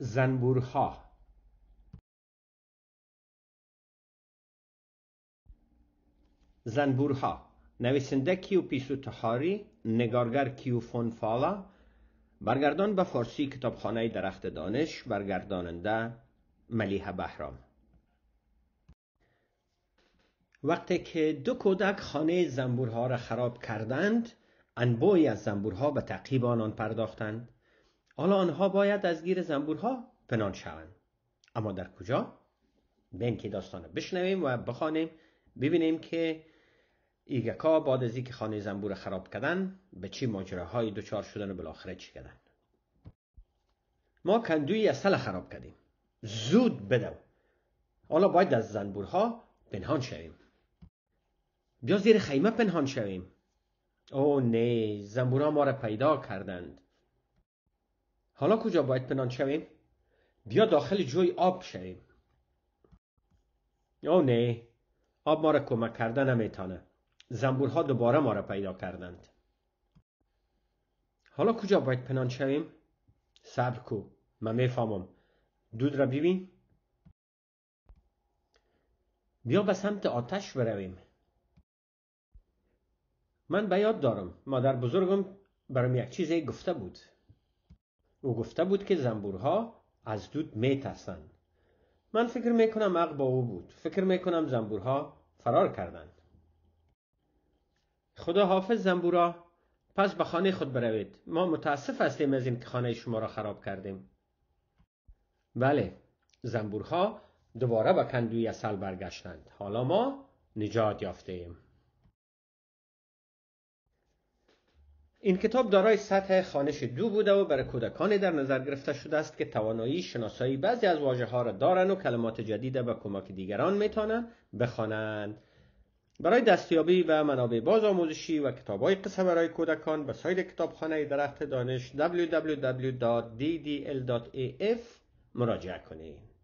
زنبورها زنبورها نویسنده پیسو تحاری نگارگر فون فالا برگردان به فارسی کتابخانه درخت دانش برگرداننده ملیحه بهرام وقتی که دو کودک خانه زنبورها را خراب کردند انبوی از زنبورها به تعقیب آنان پرداختند حالا آنها باید از گیر زنبورها پنهان شوند اما در کجا بین که داستان بشنویم و بخوانیم ببینیم که ایگکا بعد از که خانه زنبور خراب کردن به چی های دچار شدن و بالاخره چی کردن ما کندوی اصل خراب کردیم زود بدو حالا باید از زنبورها پنهان شویم بیا زیر خیمه پنهان شویم او نه زنبورها ما را پیدا کردند حالا کجا باید پنهان شویم؟ بیا داخل جوی آب شویم او نه آب ما را کمک کردن نمیتانه زنبورها دوباره ما را پیدا کردند حالا کجا باید پنهان شویم؟ صبر کو من میفهمم دود را ببین بیا به سمت آتش برویم من به یاد دارم مادر بزرگم برام یک چیزی گفته بود او گفته بود که زنبورها از دود میترسند من فکر میکنم عق با او بود فکر میکنم زنبورها فرار کردند خدا حافظ زنبورا پس به خانه خود بروید ما متاسف هستیم از این که خانه شما را خراب کردیم بله زنبورها دوباره به کندوی اصل برگشتند حالا ما نجات یافته ایم این کتاب دارای سطح خانش دو بوده و برای کودکان در نظر گرفته شده است که توانایی شناسایی بعضی از واجه ها را دارند و کلمات جدید به کمک دیگران میتوانند بخوانند برای دستیابی و منابع باز آموزشی و کتاب های قصه برای کودکان به سایت کتابخانه درخت دانش www.ddl.af مراجعه کنید